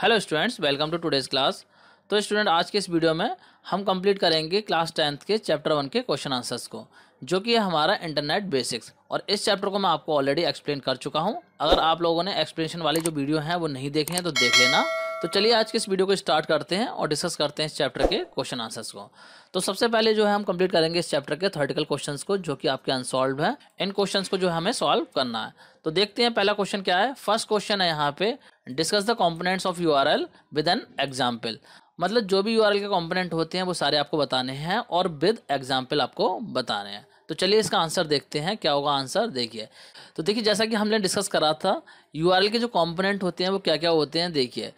hello students welcome to today's class तो student आज के इस वीडियो में हम कंप्लीट करेंगे क्लास टेंथ के चैप्टर वन के क्वेश्चन आंसर्स को जो कि हमारा इंटरनेट बेसिक्स और इस चैप्टर को मैं आपको ऑलरेडी एक्सप्लेन कर चुका हूं अगर आप लोगों ने एक्सप्लेनेशन वाली जो वीडियो हैं वो नहीं देखे हैं तो देख लेना तो चलिए आज के इस वीडियो को स्टार्ट करते हैं और डिस्कस करते हैं इस चैप्टर के क्वेश्चन आंसर्स को तो सबसे पहले जो है हम कंप्लीट करेंगे इस चैप्टर के थर्टिकल क्वेश्चंस को जो कि आपके अनसॉल्व है इन क्वेश्चंस को जो हमें सॉल्व करना है तो देखते हैं पहला क्वेश्चन क्या है फर्स्ट क्वेश्चन है यहाँ पे discuss the components of U R with an example मतलब जो भी यू के कॉम्पोनेंट होते हैं वो सारे आपको बताने हैं और विद एग्जाम्पल आपको बताने हैं तो चलिए इसका आंसर देखते हैं क्या होगा आंसर देखिए तो देखिए जैसा कि हमने डिस्कस करा था यू के जो कॉम्पोनेंट होते हैं वो क्या क्या होते हैं देखिए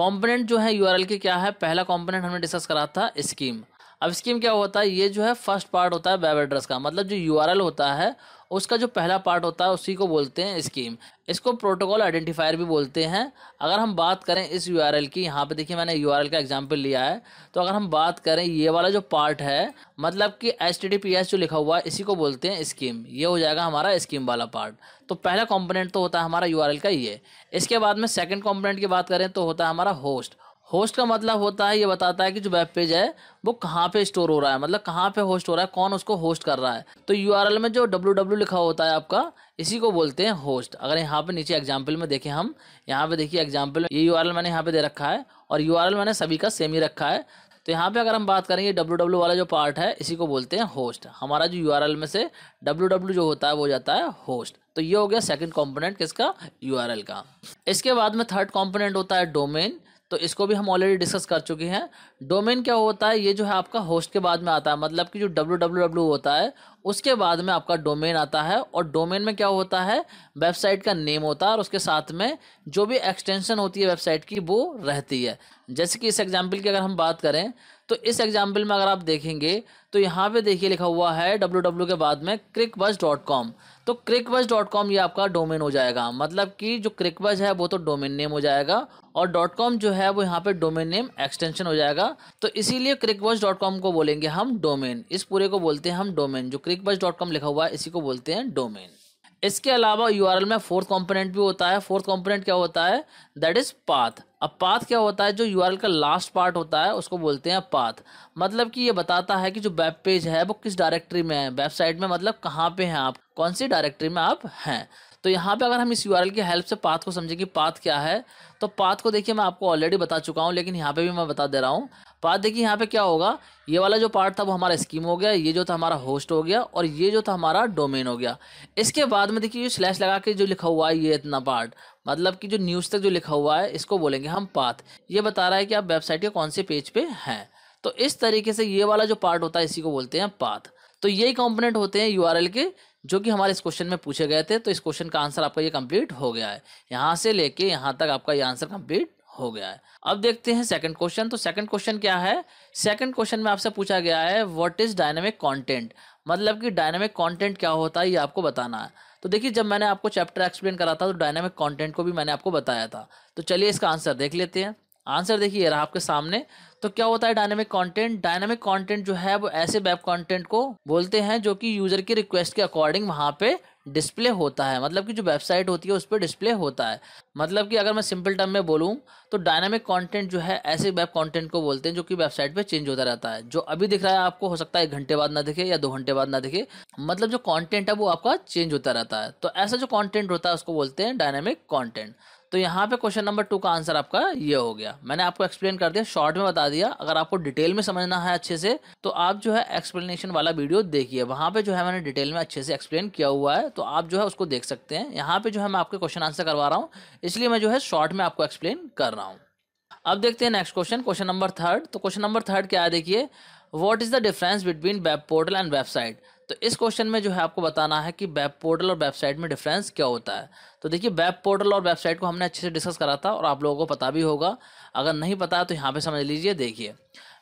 कॉम्पोनेंट जो है यूआरएल के क्या है पहला कॉम्पोनेंट हमने डिस्कस करा था स्कीम अब स्कीम क्या होता है ये जो है फर्स्ट पार्ट होता है वेब एड्रेस का मतलब जो यू होता है उसका जो पहला पार्ट होता है उसी को बोलते हैं स्कीम इसको प्रोटोकॉल आइडेंटिफायर भी बोलते हैं अगर हम बात करें इस यू की यहाँ पे देखिए मैंने यू का एग्जाम्पल लिया है तो अगर हम बात करें ये वाला जो पार्ट है मतलब कि एच जो लिखा हुआ है इसी को बोलते हैं स्कीम ये हो जाएगा हमारा स्कीम वाला पार्ट तो पहला कॉम्पोनेंट तो होता है हमारा यू का ये इसके बाद में सेकेंड कॉम्पोनेंट की बात करें तो होता है हमारा होस्ट होस्ट का मतलब होता है ये बताता है कि जो वेब पेज है वो कहाँ पे स्टोर हो रहा है मतलब कहाँ पे होस्ट हो रहा है कौन उसको होस्ट कर रहा है तो यू में जो डब्ल्यू लिखा होता है आपका इसी को बोलते हैं होस्ट अगर यहाँ पे नीचे एग्जाम्पल में देखें हम यहाँ पे देखिए एग्जाम्पल ये यू मैंने यहाँ पे दे रखा है और यू मैंने सभी का सेम ही रखा है तो यहाँ पे अगर हम बात करेंगे डब्ल्यू डब्ल्यू वाला जो पार्ट है इसी को बोलते हैं होस्ट हमारा जो यू में से डब्ल्यू डब्ल्यू जो होता है वो जाता है होस्ट तो ये हो गया सेकेंड कॉम्पोनेंट किसका यू का इसके बाद में थर्ड कॉम्पोनेंट होता है डोमेन तो इसको भी हम ऑलरेडी डिस्कस कर चुके हैं डोमेन क्या होता है ये जो है आपका होस्ट के बाद में आता है मतलब कि जो डब्ल्यू होता है उसके बाद में आपका डोमेन आता है और डोमेन में क्या होता है वेबसाइट का नेम होता है और उसके साथ में जो भी एक्सटेंशन होती है वेबसाइट की वो रहती है जैसे कि इस एग्जाम्पल की अगर हम बात करें तो इस एग्जाम्पल में अगर आप देखेंगे तो यहाँ पे देखिए लिखा हुआ है डब्ल्यू डब्ल्यू के बाद में क्रिकबस डॉट कॉम तो क्रिकबस डॉट कॉम ये आपका डोमेन हो जाएगा मतलब कि जो क्रिकबस है वो तो डोमेन नेम हो जाएगा और डॉट कॉम जो है वो यहाँ पे डोमेन नेम एक्सटेंशन हो जाएगा तो इसीलिए क्रिकबस डॉट कॉम को बोलेंगे हम डोमेन इस पूरे को बोलते हैं हम डोमेन जो क्रिकबस डॉट कॉम लिखा हुआ है इसी को बोलते हैं डोमेन इसके अलावा एल में फोर्थ कंपोनेंट भी होता है फोर्थ कंपोनेंट क्या होता है दैट इज़ पाथ अब पाथ क्या होता है जो एल का लास्ट पार्ट होता है उसको बोलते हैं पाथ मतलब कि ये बताता है कि जो वेब पेज है वो किस डायरेक्टरी में है वेबसाइट में मतलब कहाँ पे हैं आप कौन सी डायरेक्टरी में आप हैं तो यहाँ पे अगर हम इस एल की हेल्प से पाथ को समझें कि पाथ क्या है तो पाथ को देखिए मैं आपको ऑलरेडी बता चुका हूँ लेकिन यहाँ पे भी मैं बता दे रहा हूँ तो आज देखिए यहाँ पे क्या होगा ये वाला जो पार्ट था वो हमारा स्कीम हो गया ये जो था हमारा होस्ट हो गया और ये जो था हमारा डोमेन हो गया इसके बाद में देखिए स्लैश लगा के जो लिखा हुआ है ये इतना पार्ट मतलब कि जो न्यूज़ तक जो लिखा हुआ है इसको बोलेंगे हम पाथ ये बता रहा है कि आप वेबसाइट के कौन से पेज पे हैं तो इस तरीके से ये वाला जो पार्ट होता है इसी को बोलते हैं पाथ तो यही कंपोनेंट होते हैं यू के जो कि हमारे इस क्वेश्चन में पूछे गए थे तो इस क्वेश्चन का आंसर आपका ये कंप्लीट हो गया है यहाँ से लेके यहाँ तक आपका ये आंसर कंप्लीट हो गया है अब देखते हैं सेकंड क्वेश्चन तो सेकंड क्वेश्चन क्या है सेकंड क्वेश्चन में आपसे पूछा गया है व्हाट इज डायनेमिक कंटेंट मतलब कि डायनेमिक कंटेंट क्या होता है ये आपको बताना है तो देखिए जब मैंने आपको चैप्टर एक्सप्लेन करा था तो डायनेमिक कंटेंट को भी मैंने आपको बताया था तो चलिए इसका आंसर देख लेते हैं आंसर देखिए रहा आपके सामने तो क्या होता है डायनेमिक कंटेंट डायनेमिक कंटेंट जो है वो ऐसे वेब कंटेंट को बोलते हैं जो कि यूजर की रिक्वेस्ट के अकॉर्डिंग वहां पे डिस्प्ले होता है मतलब कि जो वेबसाइट होती है उस पर डिस्प्ले होता है मतलब कि अगर मैं सिंपल टर्म में बोलूँ तो डायनामिक कंटेंट जो है ऐसे वेब कंटेंट को बोलते हैं जो कि वेबसाइट पे चेंज होता रहता है जो अभी दिख रहा है आपको हो सकता है एक घंटे बाद ना दिखे या दो घंटे बाद ना दिखे मतलब जो कॉन्टेंट है वो आपका चेंज होता रहता है तो ऐसा जो कॉन्टेंट होता है उसको बोलते हैं डायनामिक कॉन्टेंट तो यहाँ पे क्वेश्चन नंबर टू का आंसर आपका ये हो गया मैंने आपको एक्सप्लेन कर दिया शॉर्ट में बता दिया अगर आपको डिटेल में समझना है अच्छे से तो आप जो है एक्सप्लेनेशन वाला वीडियो देखिए वहाँ पे जो है मैंने डिटेल में अच्छे से एक्सप्लेन किया हुआ है तो आप जो है उसको देख सकते हैं यहाँ पे जो है मैं आपके क्वेश्चन आंसर करवा रहा हूँ इसलिए मैं जो है शॉर्ट में आपको एक्सप्लेन कर रहा हूँ अब देखते हैं next question question number third तो क्वेश्चन नंबर थर्ड क्या है देखिए what is the difference between web portal and website तो इस क्वेश्चन में जो है आपको बताना है कि वेब पोर्टल और वेबसाइट में डिफरेंस क्या होता है तो देखिए वेब पोर्टल और वेबसाइट को हमने अच्छे से डिस्कस करा था और आप लोगों को पता भी होगा अगर नहीं पता तो यहाँ पे समझ लीजिए देखिए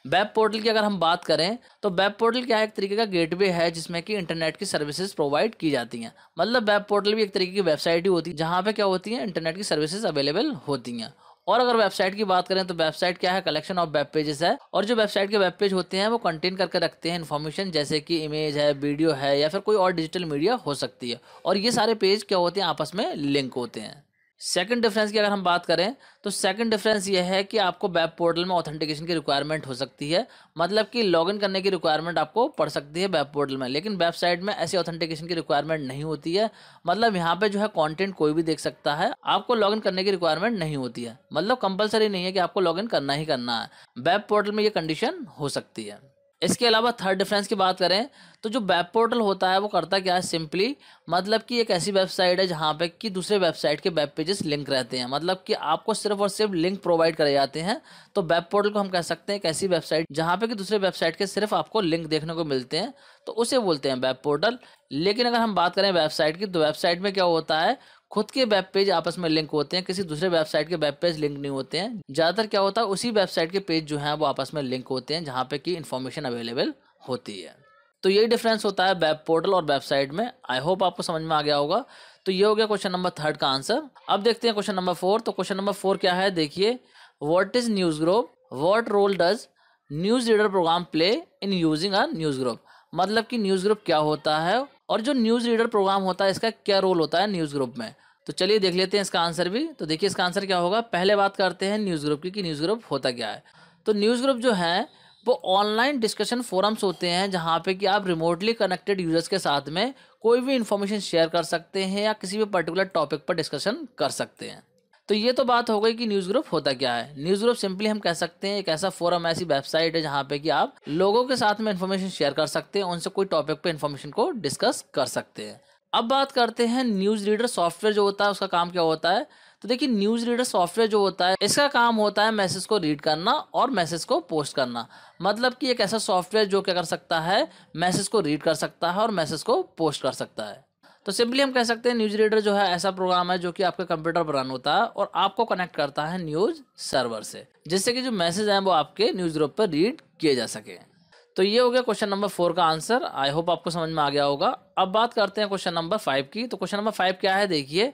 वेब पोर्टल की अगर हम बात करें तो वेब पोर्टल क्या है एक तरीके का गेटवे है जिसमें कि इंटरनेट की सर्विसेज प्रोवाइड की जाती हैं मतलब वेब पोर्टल भी एक तरीके की वेबसाइट ही होती है जहाँ पे क्या होती है इंटरनेट की सर्विसेज अवेलेबल होती हैं और अगर वेबसाइट की बात करें तो वेबसाइट क्या है कलेक्शन ऑफ वेब पेजेस है और जो वेबसाइट के वेब पेज होते हैं वो कंटेन करके रखते हैं इन्फॉर्मेशन जैसे कि इमेज है वीडियो है या फिर कोई और डिजिटल मीडिया हो सकती है और ये सारे पेज क्या होते हैं आपस में लिंक होते हैं सेकंड डिफरेंस की अगर हम बात करें तो सेकंड डिफरेंस यह है कि आपको वेब पोर्टल में ऑथेंटिकेशन की रिक्वायरमेंट हो सकती है मतलब कि लॉगिन करने की रिक्वायरमेंट आपको पड़ सकती है वेब पोर्टल में लेकिन वेबसाइट में ऐसी ऑथेंटिकेशन की रिक्वायरमेंट नहीं होती है मतलब यहाँ पे जो है कॉन्टेंट कोई भी देख सकता है आपको लॉगिन करने की रिक्वायरमेंट नहीं होती है मतलब कंपलसरी नहीं है कि आपको लॉगिन करना ही करना है वेब पोर्टल में ये कंडीशन हो सकती है इसके अलावा थर्ड डिफरेंस की बात करें तो जो वेब पोर्टल होता है वो करता क्या है सिंपली मतलब कि एक ऐसी वेबसाइट है जहाँ पे कि दूसरे वेबसाइट के वेब पेजेस लिंक रहते हैं मतलब कि आपको सिर्फ और सिर्फ लिंक प्रोवाइड करे जाते हैं तो वेब पोर्टल को हम कह सकते हैं एक ऐसी वेबसाइट जहाँ पे कि दूसरे वेबसाइट के सिर्फ आपको लिंक देखने को मिलते हैं तो उसे बोलते हैं वेब पोर्टल लेकिन अगर हम बात करें वेबसाइट की तो वेबसाइट में क्या होता है खुद के वेब पेज आपस में लिंक होते हैं किसी दूसरे वेबसाइट के वेब पेज लिंक नहीं होते हैं ज़्यादातर क्या होता है उसी वेबसाइट के पेज जो हैं वो आपस में लिंक होते हैं जहाँ पे की इन्फॉर्मेशन अवेलेबल होती है तो यही डिफरेंस होता है वेब पोर्टल और वेबसाइट में आई होप आपको समझ में आ गया होगा तो ये हो गया क्वेश्चन नंबर थर्ड का आंसर अब देखते हैं क्वेश्चन नंबर फोर तो क्वेश्चन नंबर फोर क्या है देखिए what is news group what role does news reader program play in using a news group मतलब कि न्यूज ग्रुप क्या होता है और जो न्यूज़ रीडर प्रोग्राम होता है इसका क्या रोल होता है न्यूज़ ग्रुप में तो चलिए देख लेते हैं इसका आंसर भी तो देखिए इसका आंसर क्या होगा पहले बात करते हैं न्यूज़ ग्रुप की कि न्यूज़ ग्रुप होता क्या है तो न्यूज़ ग्रुप जो है वो ऑनलाइन डिस्कशन फोरम्स होते हैं जहाँ पे कि आप रिमोटली कनेक्टेड यूजर्स के साथ में कोई भी इन्फॉर्मेशन शेयर कर सकते हैं या किसी भी पर्टिकुलर टॉपिक पर डिस्कशन कर सकते हैं तो ये तो बात हो गई कि न्यूज़ ग्रुप होता क्या है न्यूज़ ग्रुप सिंपली हम कह सकते हैं एक ऐसा फोरम ऐसी वेबसाइट है जहाँ पे कि आप लोगों के साथ में इन्फॉर्मेशन शेयर कर सकते हैं उनसे कोई टॉपिक पे इन्फॉर्मेशन को डिस्कस कर सकते हैं अब बात करते हैं न्यूज़ रीडर सॉफ्टवेयर जो होता है उसका काम क्या होता है तो देखिए न्यूज़ रीडर सॉफ्टवेयर जो होता है इसका काम होता है मैसेज को रीड करना और मैसेज को पोस्ट करना मतलब कि एक ऐसा सॉफ्टवेयर जो क्या कर सकता है मैसेज को रीड कर सकता है और मैसेज को पोस्ट कर सकता है तो सिंपली हम कह सकते हैं न्यूज रीडर जो है ऐसा प्रोग्राम है जो कि आपके कंप्यूटर पर रन होता है और आपको कनेक्ट करता है न्यूज सर्वर से जिससे कि जो मैसेज हैं वो आपके न्यूज ग्रुप पर रीड किए जा सके तो ये हो गया क्वेश्चन नंबर फोर का आंसर आई होप आपको समझ में आ गया होगा अब बात करते हैं क्वेश्चन नंबर फाइव की तो क्वेश्चन नंबर फाइव क्या है देखिए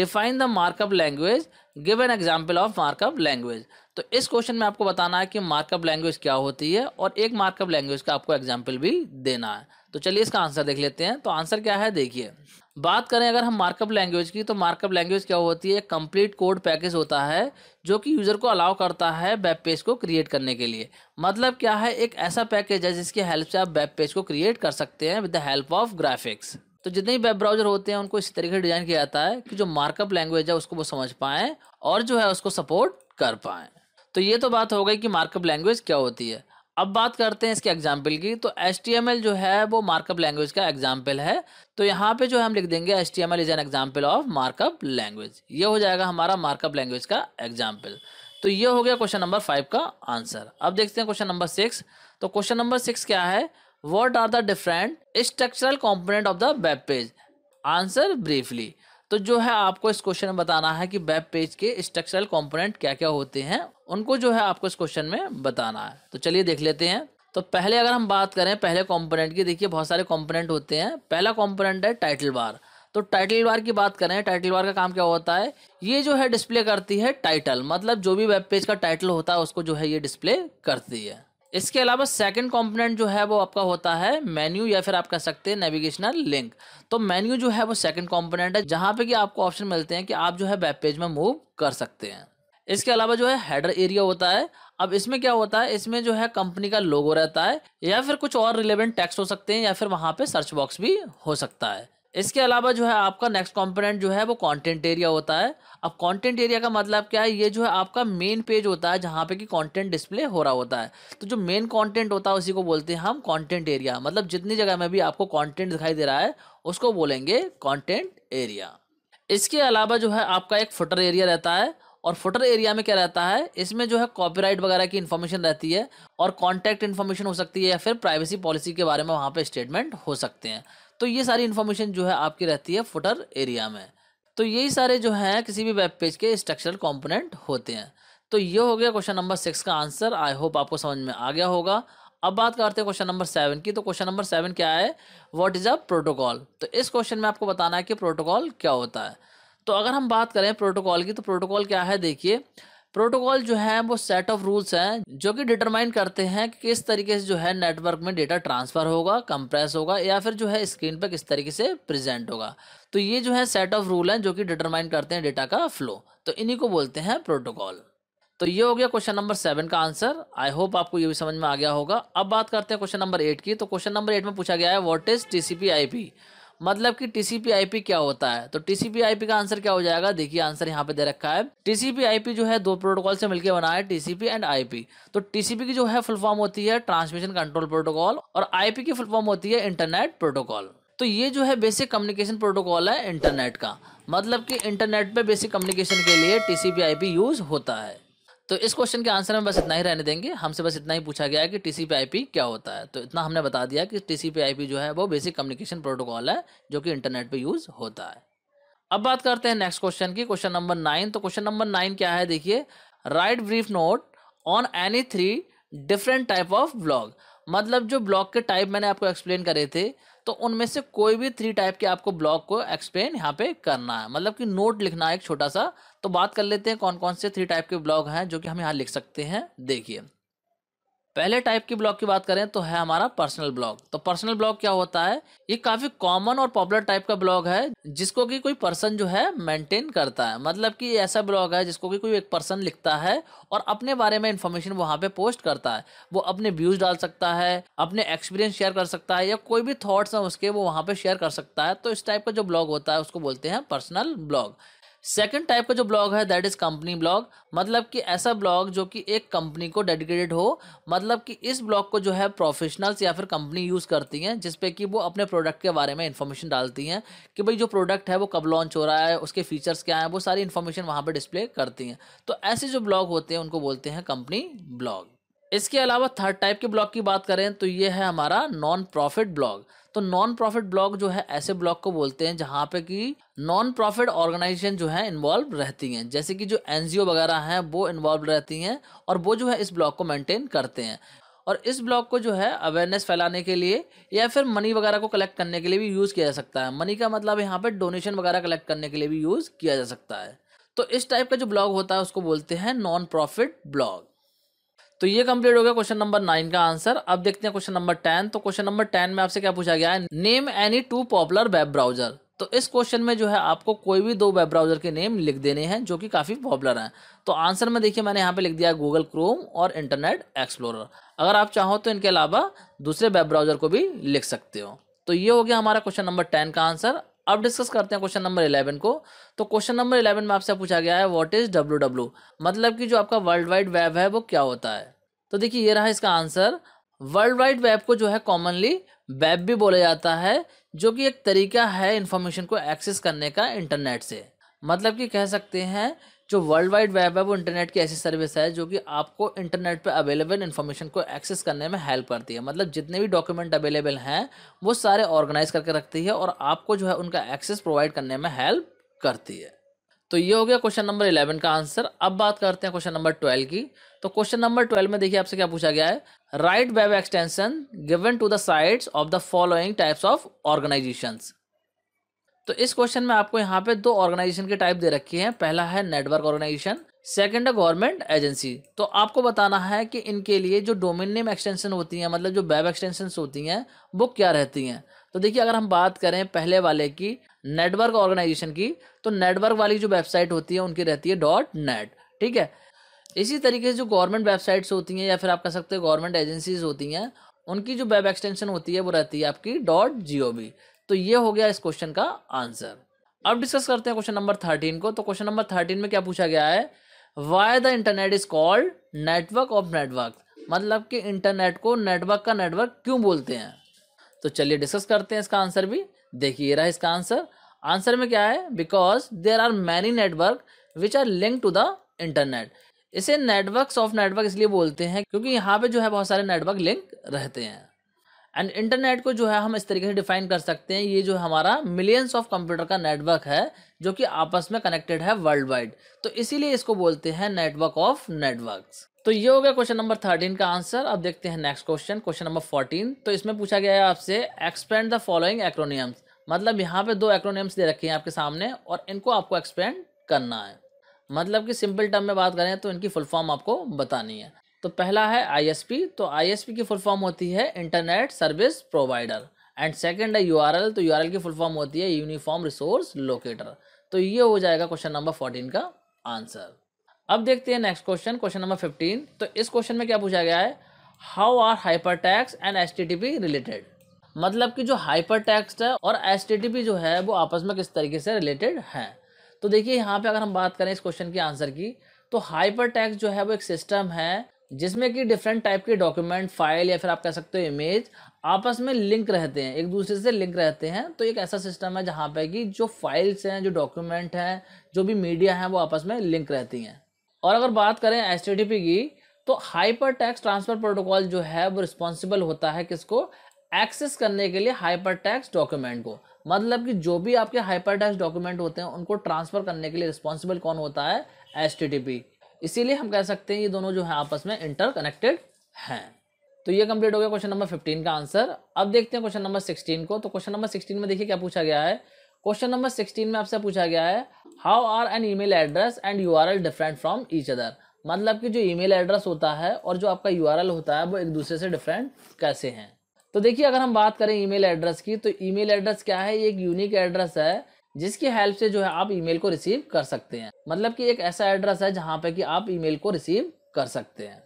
define the markup language give an example of markup language तो इस क्वेश्चन में आपको बताना है कि मार्कअप लैंग्वेज क्या होती है और एक मार्कअप लैंग्वेज का आपको एग्जाम्पल भी देना है तो चलिए इसका आंसर देख लेते हैं तो आंसर क्या है देखिए बात करें अगर हम मार्कअप लैंग्वेज की तो मार्कअप लैंग्वेज क्या होती है कंप्लीट कोड पैकेज होता है जो कि यूज़र को अलाउ करता है वेब पेज को क्रिएट करने के लिए मतलब क्या है एक ऐसा पैकेज है जिसकी हेल्प से आप वेब पेज को क्रिएट कर सकते हैं with the help of graphics तो जितने भी वेब ब्राउजर होते हैं उनको इस तरीके से डिज़ाइन किया जाता है कि जो मार्कअप लैंग्वेज है उसको वो समझ पाएँ और जो है उसको सपोर्ट कर पाएँ तो ये तो बात हो गई कि मार्कअप लैंग्वेज क्या होती है अब बात करते हैं इसके एग्जाम्पल की तो एस जो है वो मार्कअप लैंग्वेज का एग्जाम्पल है तो यहाँ पे जो हम लिख देंगे H T M L is an example of markup language ये हो जाएगा हमारा मार्कअप लैंग्वेज का एग्जाम्पल तो ये हो गया क्वेश्चन नंबर फाइव का आंसर अब देखते हैं क्वेश्चन नंबर सिक्स तो क्वेश्चन नंबर सिक्स क्या है what are the different structural component of the web page answer briefly तो जो है आपको इस क्वेश्चन में बताना है कि वेब पेज के स्ट्रक्चरल कंपोनेंट क्या क्या होते हैं उनको जो है आपको इस क्वेश्चन में बताना है तो चलिए देख लेते हैं तो पहले अगर हम बात करें पहले कंपोनेंट की देखिए बहुत सारे कंपोनेंट होते हैं पहला कंपोनेंट है टाइटल बार तो टाइटल बार की बात करें टाइटल बार का काम क्या होता है ये जो है डिस्प्ले करती है टाइटल मतलब जो भी वेब पेज का टाइटल होता है उसको जो है ये डिस्प्ले करती है इसके अलावा सेकंड कंपोनेंट जो है वो आपका होता है मेन्यू या फिर आप कह सकते हैं नेविगेशनल लिंक तो मेन्यू जो है वो सेकंड कंपोनेंट है जहाँ पे कि आपको ऑप्शन मिलते हैं कि आप जो है वेब पेज में मूव कर सकते हैं इसके अलावा जो है हेडर एरिया होता है अब इसमें क्या होता है इसमें जो है कंपनी का लोगो रहता है या फिर कुछ और रिलेवेंट टेक्स्ट हो सकते हैं या फिर वहाँ पे सर्च बॉक्स भी हो सकता है इसके अलावा जो है आपका नेक्स्ट कंपोनेंट जो है वो कंटेंट एरिया होता है अब कंटेंट एरिया का मतलब क्या है ये जो है आपका मेन पेज होता है जहाँ पे कि कंटेंट डिस्प्ले हो रहा होता है तो जो मेन कंटेंट होता है उसी को बोलते हैं हम कंटेंट एरिया मतलब जितनी जगह में भी आपको कंटेंट दिखाई दे रहा है उसको बोलेंगे कॉन्टेंट एरिया इसके अलावा जो है आपका एक फुटर एरिया रहता है और फुटर एरिया में क्या रहता है इसमें जो है कॉपीराइट वगैरह की इन्फॉर्मेशन रहती है और कॉन्टैक्ट इन्फॉर्मेशन हो सकती है या फिर प्राइवेसी पॉलिसी के बारे में वहाँ पे स्टेटमेंट हो सकते हैं तो ये सारी इन्फॉर्मेशन जो है आपकी रहती है फुटर एरिया में तो यही सारे जो हैं किसी भी वेब पेज के स्ट्रक्चरल कॉम्पोनेंट होते हैं तो ये हो गया क्वेश्चन नंबर सिक्स का आंसर आई होप आपको समझ में आ गया होगा अब बात करते हैं क्वेश्चन नंबर सेवन की तो क्वेश्चन नंबर सेवन क्या है व्हाट इज़ अ प्रोटोकॉल तो इस क्वेश्चन में आपको बताना है कि प्रोटोकॉल क्या होता है तो अगर हम बात करें प्रोटोकॉल की तो प्रोटोकॉल क्या है देखिए प्रोटोकॉल जो है वो सेट ऑफ रूल्स हैं जो कि डिटरमाइन करते हैं कि किस तरीके से जो है नेटवर्क में डेटा ट्रांसफर होगा कंप्रेस होगा या फिर जो है स्क्रीन पर किस तरीके से प्रेजेंट होगा तो ये जो है सेट ऑफ रूल हैं जो कि डिटरमाइन करते हैं डेटा का फ्लो तो इन्हीं को बोलते हैं प्रोटोकॉल तो ये हो गया क्वेश्चन नंबर सेवन का आंसर आई होप आपको ये भी समझ में आ गया होगा अब बात करते हैं क्वेश्चन नंबर एट की तो क्वेश्चन नंबर एट में पूछा गया है वॉट इज टीसीपी पी मतलब कि टीसीपी क्या होता है तो टीसीपी का आंसर क्या हो जाएगा देखिए आंसर यहाँ पे दे रखा है टीसीपी जो है दो प्रोटोकॉल से मिलकर बना है टीसीपी एंड आईपी तो टीसीपी की जो है फुल फॉर्म होती है ट्रांसमिशन कंट्रोल प्रोटोकॉल और आईपी की फुल फॉर्म होती है इंटरनेट प्रोटोकॉल तो ये जो है बेसिक कम्युनिकेशन प्रोटोकॉल है इंटरनेट का मतलब कि इंटरनेट पे बेसिक कम्युनिकेशन के लिए टीसीपी आईपी यूज होता है तो इस क्वेश्चन के आंसर में बस इतना ही रहने देंगे हमसे बस इतना ही पूछा गया है कि टी सी क्या होता है तो इतना हमने बता दिया कि टी सी जो है वो बेसिक कम्युनिकेशन प्रोटोकॉल है जो कि इंटरनेट पर यूज़ होता है अब बात करते हैं नेक्स्ट क्वेश्चन की क्वेश्चन नंबर नाइन तो क्वेश्चन नंबर नाइन क्या है देखिए write brief note on any three different type of blog मतलब जो ब्लॉग के टाइप मैंने आपको एक्सप्लेन करे थे तो उनमें से कोई भी थ्री टाइप के आपको ब्लॉक को एक्सप्लेन यहाँ पे करना है मतलब कि नोट लिखना है एक छोटा सा तो बात कर लेते हैं कौन कौन से थ्री टाइप के ब्लॉग हैं जो कि हम यहाँ लिख सकते हैं देखिए पहले टाइप की ब्लॉग की बात करें तो है हमारा पर्सनल ब्लॉग तो पर्सनल ब्लॉग क्या होता है ये काफी कॉमन और पॉपुलर टाइप का ब्लॉग है जिसको कि कोई पर्सन जो है मेंटेन करता है मतलब कि ऐसा ब्लॉग है जिसको कि कोई एक पर्सन लिखता है और अपने बारे में इंफॉर्मेशन वहां पे पोस्ट करता है वो अपने व्यूज डाल सकता है अपने एक्सपीरियंस शेयर कर सकता है या कोई भी थॉट्स हैं उसके वो वहां पे शेयर कर सकता है तो इस टाइप का जो ब्लॉग होता है उसको बोलते हैं पर्सनल ब्लॉग सेकंड टाइप का जो ब्लॉग है दैट इज कंपनी ब्लॉग मतलब कि ऐसा ब्लॉग जो कि एक कंपनी को डेडिकेटेड हो मतलब कि इस ब्लॉग को जो है प्रोफेशनल्स या फिर कंपनी यूज़ करती हैं जिसपे कि वो अपने प्रोडक्ट के बारे में इन्फॉर्मेशन डालती हैं कि भाई जो प्रोडक्ट है वो कब लॉन्च हो रहा है उसके फीचर्स क्या हैं वो सारी इन्फॉर्मेशन वहाँ पर डिस्प्ले करती हैं तो ऐसे जो ब्लॉग होते हैं उनको बोलते हैं कंपनी ब्लॉग इसके अलावा थर्ड टाइप के ब्लॉग की बात करें तो ये है हमारा नॉन प्रॉफिट ब्लॉग तो नॉन प्रॉफिट ब्लॉक जो है ऐसे ब्लॉक को बोलते हैं जहाँ पे कि नॉन प्रॉफिट ऑर्गेनाइजेशन जो है इन्वॉल्व रहती हैं जैसे कि जो एन वगैरह हैं वो इन्वॉल्व रहती हैं और वो जो है इस ब्लॉक को मेनटेन करते हैं और इस ब्लॉक को जो है अवेयरनेस फैलाने के लिए या फिर मनी वगैरह को कलेक्ट करने के लिए भी यूज़ किया जा सकता है मनी का मतलब यहाँ पर डोनेशन वगैरह कलेक्ट करने के लिए भी यूज़ किया जा सकता है तो इस टाइप का जो ब्लॉग होता है उसको बोलते हैं नॉन प्रॉफिट ब्लॉग तो ये कंप्लीट हो गया क्वेश्चन नंबर नाइन का आंसर अब देखते हैं क्वेश्चन नंबर टेन तो क्वेश्चन नंबर टेन में आपसे क्या पूछा गया है name any two popular web browser तो इस क्वेश्चन में जो है आपको कोई भी दो वेब ब्राउजर के नेम लिख देने हैं जो कि काफ़ी पॉपुलर हैं तो आंसर में देखिए मैंने यहाँ पे लिख दिया गूगल क्रोम और इंटरनेट एक्सप्लोरर अगर आप चाहो तो इनके अलावा दूसरे वेब ब्राउजर को भी लिख सकते हो तो ये हो गया हमारा क्वेश्चन नंबर टेन का आंसर अब डिस्कस करते हैं क्वेश्चन नंबर इलेवन को तो क्वेश्चन नंबर इलेवन में आपसे पूछा गया है व्हाट इज़ डब्ल्यू डब्ल्यू मतलब कि जो आपका वर्ल्ड वाइड वेब है वो क्या होता है तो देखिए ये रहा इसका आंसर वर्ल्ड वाइड वेब को जो है कॉमनली वेब भी बोला जाता है जो कि एक तरीका है इंफॉर्मेशन को एक्सेस करने का इंटरनेट से मतलब कि कह सकते हैं जो वर्ल्ड वाइड वेब है वो इंटरनेट की ऐसी सर्विस है जो कि आपको इंटरनेट पर अवेलेबल इन्फॉर्मेशन को एक्सेस करने में हेल्प करती है मतलब जितने भी डॉक्यूमेंट अवेलेबल हैं वो सारे ऑर्गेनाइज करके रखती है और आपको जो है उनका एक्सेस प्रोवाइड करने में हेल्प करती है तो ये हो गया क्वेश्चन नंबर इलेवन का आंसर अब बात करते हैं क्वेश्चन नंबर ट्वेल्व की तो क्वेश्चन नंबर ट्वेल्व में देखिए आपसे क्या पूछा गया है write web extension given to the sites of the following types of organisations तो इस क्वेश्चन में आपको यहाँ पे दो ऑर्गेनाइजेशन के टाइप दे रखी है पहला है नेटवर्क ऑर्गेनाइजेशन सेकेंड है गवर्नमेंट एजेंसी तो आपको बताना है कि इनके लिए जो डोमेन नेम एक्सटेंशन होती हैं मतलब जो वेब एक्सटेंशन होती हैं वो क्या रहती हैं तो देखिए अगर हम बात करें पहले वाले की नेटवर्क ऑर्गेनाइजेशन की तो नेटवर्क वाली जो वेबसाइट होती है उनकी रहती है डॉट नेट ठीक है इसी तरीके से जो गवर्नमेंट वेबसाइट्स होती हैं या फिर आप कह सकते हैं गवर्नमेंट एजेंसीज होती हैं उनकी जो वेब एक्सटेंशन होती है वो रहती है आपकी डॉट जी तो ये हो गया इस क्वेश्चन का आंसर अब डिस्कस करते हैं क्वेश्चन नंबर थर्टीन को तो क्वेश्चन नंबर थर्टीन में क्या पूछा गया है why the internet is called network of network मतलब कि इंटरनेट को नेटवर्क का नेटवर्क क्यों बोलते हैं तो चलिए डिस्कस करते हैं इसका आंसर भी देखिए रहा इसका आंसर आंसर में क्या है because there are many network which are link to the internet इसे नेटवर्क ऑफ नेटवर्क इसलिए बोलते हैं क्योंकि यहाँ पे जो है बहुत सारे नेटवर्क लिंक रहते हैं एंड इंटरनेट को जो है हम इस तरीके से डिफाइन कर सकते हैं ये जो हमारा मिलियंस ऑफ कंप्यूटर का नेटवर्क है जो कि आपस में कनेक्टेड है वर्ल्ड वाइड तो इसीलिए इसको बोलते हैं नेटवर्क ऑफ नेटवर्क्स तो ये हो गया क्वेश्चन नंबर थर्टीन का आंसर अब देखते हैं next question question number fourteen तो इसमें पूछा गया है आपसे एक्सपेंड द फॉलोइंग एक्रोनियम्स मतलब यहाँ पे दो एक्रोनियम्स दे रखे हैं आपके सामने और इनको आपको एक्सपेंड करना है मतलब कि सिंपल टर्म में बात करें तो इनकी फुल फॉर्म आपको बतानी है तो पहला है आईएसपी तो आईएसपी की फुल फॉर्म होती है internet service provider and second है यूआरएल तो यूआरएल की फुल फॉर्म होती है यूनिफॉर्म रिसोर्स लोकेटर तो ये हो जाएगा क्वेश्चन नंबर फोर्टीन का आंसर अब देखते हैं next question question number fifteen तो इस क्वेश्चन में क्या पूछा गया है how are hypertext and S related मतलब कि जो हाइपर टैक्स है और एस जो है वो आपस में किस तरीके से रिलेटेड है तो देखिए यहाँ पे अगर हम बात करें इस क्वेश्चन के आंसर की तो हाइपर टैक्स जो है वो एक सिस्टम है जिसमें कि डिफरेंट टाइप के डॉक्यूमेंट फाइल या फिर आप कह सकते हो इमेज आपस में लिंक रहते हैं एक दूसरे से लिंक रहते हैं तो एक ऐसा सिस्टम है जहाँ पर कि जो फाइल्स हैं जो डॉक्यूमेंट हैं जो भी मीडिया हैं वो आपस में लिंक रहती हैं और अगर बात करें एस की तो हाइपर टैक्स ट्रांसफर प्रोटोकॉल जो है वो रिस्पॉन्सिबल होता है किसको एक्सेस करने के लिए हाइपर टैक्स डॉक्यूमेंट को मतलब कि जो भी आपके हाइपर टैक्स डॉक्यूमेंट होते हैं उनको ट्रांसफ़र करने के लिए रिस्पॉन्सिबल कौन होता है एस इसीलिए हम कह सकते हैं ये दोनों जो है आपस में इंटरकनेक्टेड हैं तो ये कंप्लीट हो गया क्वेश्चन नंबर फिफ्टीन का आंसर अब देखते हैं क्वेश्चन नंबर सिक्सटीन को तो क्वेश्चन नंबर सिक्सटीन में देखिए क्या पूछा गया है क्वेश्चन नंबर सिक्सटीन में आपसे पूछा गया है how are an e address and U different from each other मतलब कि जो ईमेल एड्रेस होता है और जो आपका यू होता है वो एक दूसरे से डिफरेंट कैसे हैं तो देखिए अगर हम बात करें ईमेल एड्रेस की तो ईमेल एड्रेस क्या है ये एक यूनिक एड्रेस है जिसकी हेल्प से जो है आप ईमेल को रिसीव कर सकते हैं मतलब कि एक ऐसा एड्रेस है जहाँ पे कि आप ईमेल को रिसीव कर सकते हैं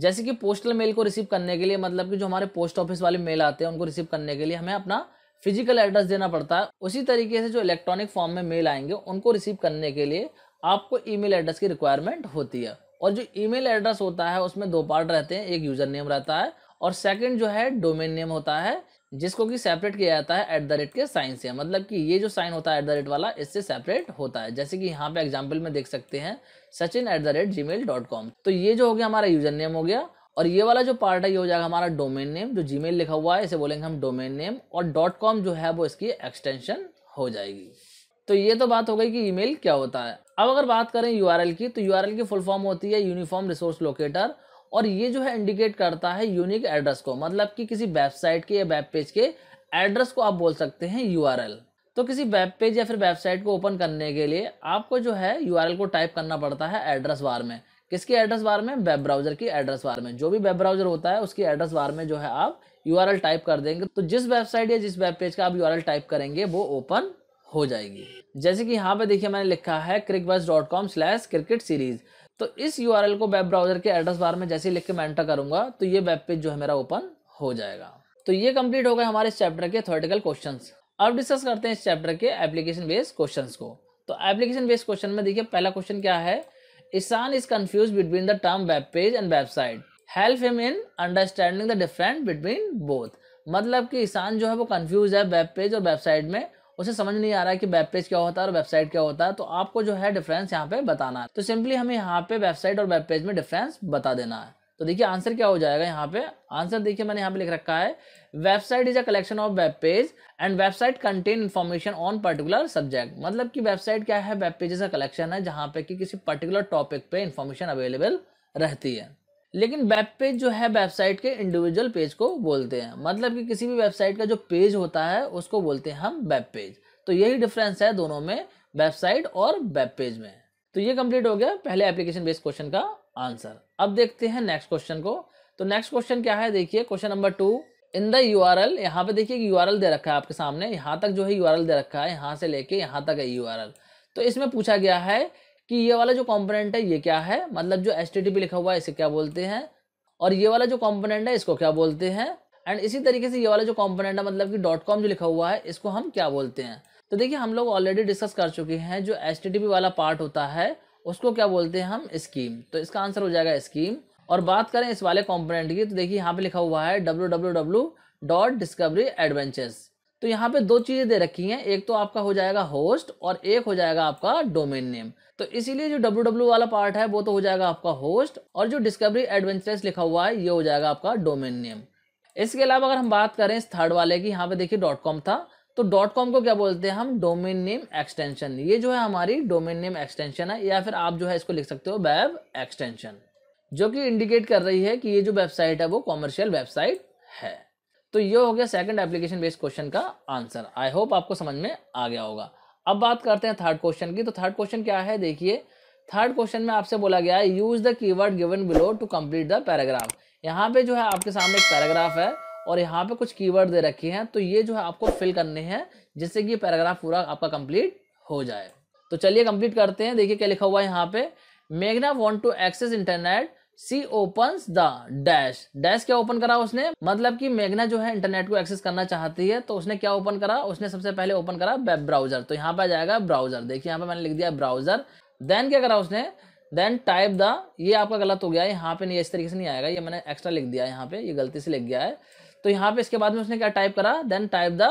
जैसे कि पोस्टल मेल को रिसीव करने के लिए मतलब कि जो हमारे पोस्ट ऑफिस वाले मेल आते हैं उनको रिसीव करने के लिए हमें अपना फिजिकल एड्रेस देना पड़ता है उसी तरीके से जो इलेक्ट्रॉनिक फॉर्म में मेल आएंगे उनको रिसीव करने के लिए आपको ईमेल एड्रेस की रिक्वायरमेंट होती है और जो ईमेल एड्रेस होता है उसमें दो पार्ट रहते हैं एक यूज़र नेम रहता है और सेकंड जो है डोमेन नेम होता है जिसको कि सेपरेट किया जाता है एट द रेट के साइन से मतलब कि ये जो साइन होता है एट द रेट वाला इससे सेपरेट होता है जैसे कि यहाँ पे एग्जाम्पल में देख सकते हैं Sachin at the rate gmail dot com तो ये जो हो गया हमारा यूजर नेम हो गया और ये वाला जो पार्ट है ये हो जाएगा हमारा डोमेन नेम जो जी लिखा हुआ है इसे बोलेंगे हम डोमेन नेम और डॉट कॉम जो है वो इसकी एक्सटेंशन हो जाएगी तो ये तो बात हो गई कि ईमेल क्या होता है अब अगर बात करें यूआरएल की तो यूआरएल की फुल फॉर्म होती है यूनिफॉर्म रिसोर्स लोकेटर और ये जो है इंडिकेट करता है यूनिक एड्रेस को मतलब कि किसी वेबसाइट के या वेब पेज के एड्रेस को आप बोल सकते हैं यू तो किसी वेब पेज या फिर वेबसाइट को ओपन करने के लिए आपको जो है यू को टाइप करना पड़ता है एड्रेस बार में किसकी एड्रेस बार में वेब ब्राउजर की एड्रेस बार में जो भी वेब ब्राउजर होता है उसकी एड्रेस बार में जो है आप यू टाइप कर देंगे तो जिस वेबसाइट या जिस वेब पेज का आप यू टाइप करेंगे वो ओपन हो जाएगी जैसे कि यहाँ पे देखिए मैंने लिखा है Cricbuzz dot com slash cricket series तो इस यू को वेब ब्राउजर के एड्रेस बार में जैसे लिख के मैं एंटर करूंगा तो ये वेब पेज जो है मेरा ओपन हो जाएगा तो ये कंप्लीट हो गए हमारे इस चैप्टर के थोरेटिकल क्वेश्चन अब डिस्कस करते हैं इस चैप्टर के एप्लीकेशन बेस्ड क्वेश्चन को तो एप्लीकेशन बेस्ड क्वेश्चन में देखिए पहला क्वेश्चन क्या है Ishan is confuse between the term web page and website help him in understanding the different between both मतलब कि ईशान जो है वो कन्फ्यूज है वेब पेज और वेबसाइट में उसे समझ नहीं आ रहा है कि वेब पेज क्या होता है और वेबसाइट क्या होता है तो आपको जो है डिफरेंस यहाँ पे बताना है तो सिंपली हमें यहाँ पे वेबसाइट और वेब पेज में डिफरेंस बता देना है तो देखिए आंसर क्या हो जाएगा यहाँ पे आंसर देखिए मैंने यहाँ पे लिख रखा है website is a collection of web page and website contain information on particular subject मतलब कि वेबसाइट क्या है वेब पेजेस का कलेक्शन है जहाँ पे कि किसी पर्टिकुलर टॉपिक पे इन्फॉर्मेशन अवेलेबल रहती है लेकिन वेब पेज जो है वेबसाइट के इंडिविजुअल पेज को बोलते हैं मतलब कि किसी भी वेबसाइट का जो पेज होता है उसको बोलते हैं हम वेब पेज तो यही डिफरेंस है दोनों में वेबसाइट और वेब पेज में तो ये कंप्लीट हो गया पहले एप्लीकेशन बेस्ड क्वेश्चन का आंसर अब देखते हैं नेक्स्ट क्वेश्चन को तो नेक्स्ट क्वेश्चन क्या है देखिए question number two in the U R L यहाँ पे देखिए यू आर एल दे रखा है आपके सामने यहाँ तक जो है यू आर एल दे रखा है यहाँ से लेके यहाँ तक है यू आर एल तो इसमें पूछा गया है कि ये वाला जो कॉम्पोनेंट है ये क्या है मतलब जो एस लिखा हुआ है इसे क्या बोलते हैं और ये वाला जो कॉम्पोनेंट है इसको क्या बोलते हैं एंड इसी तरीके से ये वाला जो कॉम्पोनेंट है मतलब कि डॉट कॉम जो लिखा हुआ है इसको हम क्या बोलते हैं तो देखिए हम लोग ऑलरेडी डिस्कस कर चुके हैं जो एस वाला पार्ट होता है उसको क्या बोलते हैं हम स्कीम तो इसका आंसर हो जाएगा स्कीम और बात करें इस वाले कॉम्पोनेंट की तो देखिए यहाँ पे लिखा हुआ है W W W dot discovery तो यहाँ पे दो चीज़ें दे रखी हैं एक तो आपका हो जाएगा होस्ट और एक हो जाएगा आपका डोमेन नेम तो इसीलिए जो डब्ल्यू वाला पार्ट है वो तो हो जाएगा आपका होस्ट और जो डिस्कवरी एडवेंचर लिखा हुआ है ये हो जाएगा आपका डोमेन नेम इसके अलावा अगर हम बात करें इस थर्ड वाले की यहाँ पे देखिए डॉट कॉम था तो डॉट कॉम को क्या बोलते हैं हम डोमेन नेम एक्सटेंशन ये जो है हमारी डोमेन नेम एक्सटेंशन है या फिर आप जो है इसको लिख सकते हो वेब एक्सटेंशन जो कि इंडिकेट कर रही है कि ये जो वेबसाइट है वो कॉमर्शियल वेबसाइट है तो ये हो गया सेकंड एप्लीकेशन बेस्ड क्वेश्चन का आंसर आई होप आपको समझ में आ गया होगा अब बात करते हैं थर्ड क्वेश्चन की तो थर्ड क्वेश्चन क्या है देखिए थर्ड क्वेश्चन में आपसे बोला गया है use the keyword given below to complete the paragraph यहाँ पे जो है आपके सामने एक पैराग्राफ है और यहाँ पे कुछ कीवर्ड दे रखे हैं तो ये जो है आपको फिल करने हैं जिससे कि पैराग्राफ पूरा आपका कंप्लीट हो जाए तो चलिए कंप्लीट करते हैं देखिए क्या लिखा हुआ है यहाँ पे मेघना want to access internet she open the dash dash क्या ओपन करा उसने मतलब कि मेघना जो है इंटरनेट को एक्सेस करना चाहती है तो उसने क्या ओपन करा उसने सबसे पहले ओपन करा वेब ब्राउजर तो यहाँ पे आ जाएगा ब्राउजर देखिए यहाँ पे मैंने लिख दिया ब्राउजर देन क्या करा उसने देन टाइप द ये आपका गलत हो गया है यहाँ पे नहीं इस तरीके से नहीं आएगा ये मैंने एक्स्ट्रा लिख दिया है यहाँ पे ये गलती से लिख गया है तो यहाँ पे इसके बाद में उसने क्या टाइप करा then type the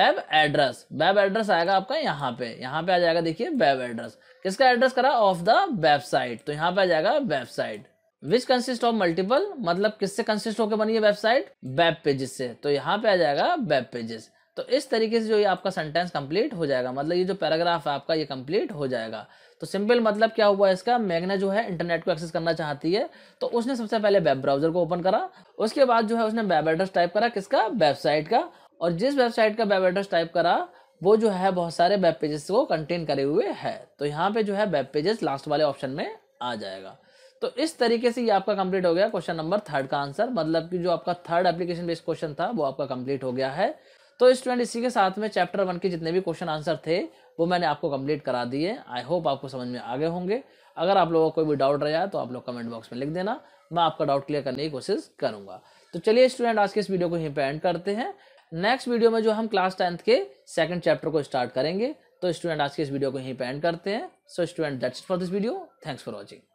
web address web address आएगा आपका यहाँ पे यहाँ पे आ जाएगा देखिए वेब एड्रेस किसका एड्रेस करा ऑफ द वेबसाइट तो यहाँ पे आ जाएगा website which consist of multiple मतलब किससे कंसिस्ट होकर बनी है वेबसाइट वेब पेजेस से तो यहाँ पे आ जाएगा वेब पेजेस तो इस तरीके से जो ये आपका सेंटेंस कंप्लीट हो जाएगा मतलब ये जो पैराग्राफ है आपका ये कंप्लीट हो जाएगा तो सिंपल मतलब क्या हुआ इसका मैग्ना जो है इंटरनेट को एक्सेस करना चाहती है तो उसने सबसे पहले वेब ब्राउजर को ओपन करा उसके बाद जो है उसने वेब एड्रेस टाइप करा किसका वेबसाइट का और जिस वेबसाइट का वेब एड्रेस टाइप करा वो जो है बहुत सारे वेब पेजेस को कंटेन करे हुए है तो यहाँ पे जो है वेब पेजेस लास्ट वाले ऑप्शन में आ जाएगा तो इस तरीके से ये आपका कंप्लीट हो गया क्वेश्चन नंबर थर्ड का आंसर मतलब कि जो आपका थर्ड एप्लीकेशन बेस्ड क्वेश्चन था वो आपका कंप्लीट हो गया है तो स्टूडेंट इसी के साथ में चैप्टर वन के जितने भी क्वेश्चन आंसर थे वो मैंने आपको कंप्लीट करा दिए आई होप आपको समझ में आगे होंगे अगर आप लोगों को कोई भी डाउट रहा तो आप लोग कमेंट बॉक्स में लिख देना मैं आपका डाउट क्लियर करने की कोशिश करूंगा तो चलिए स्टूडेंट आज के इस वीडियो को यहीं पर एंड करते हैं नेक्स्ट वीडियो में जो हम क्लास टेंथ के सेकंड चैप्टर को स्टार्ट करेंगे तो स्टूडेंट आज के इस वीडियो को यहीं पर एंड करते हैं so student that's for this video thanks for watching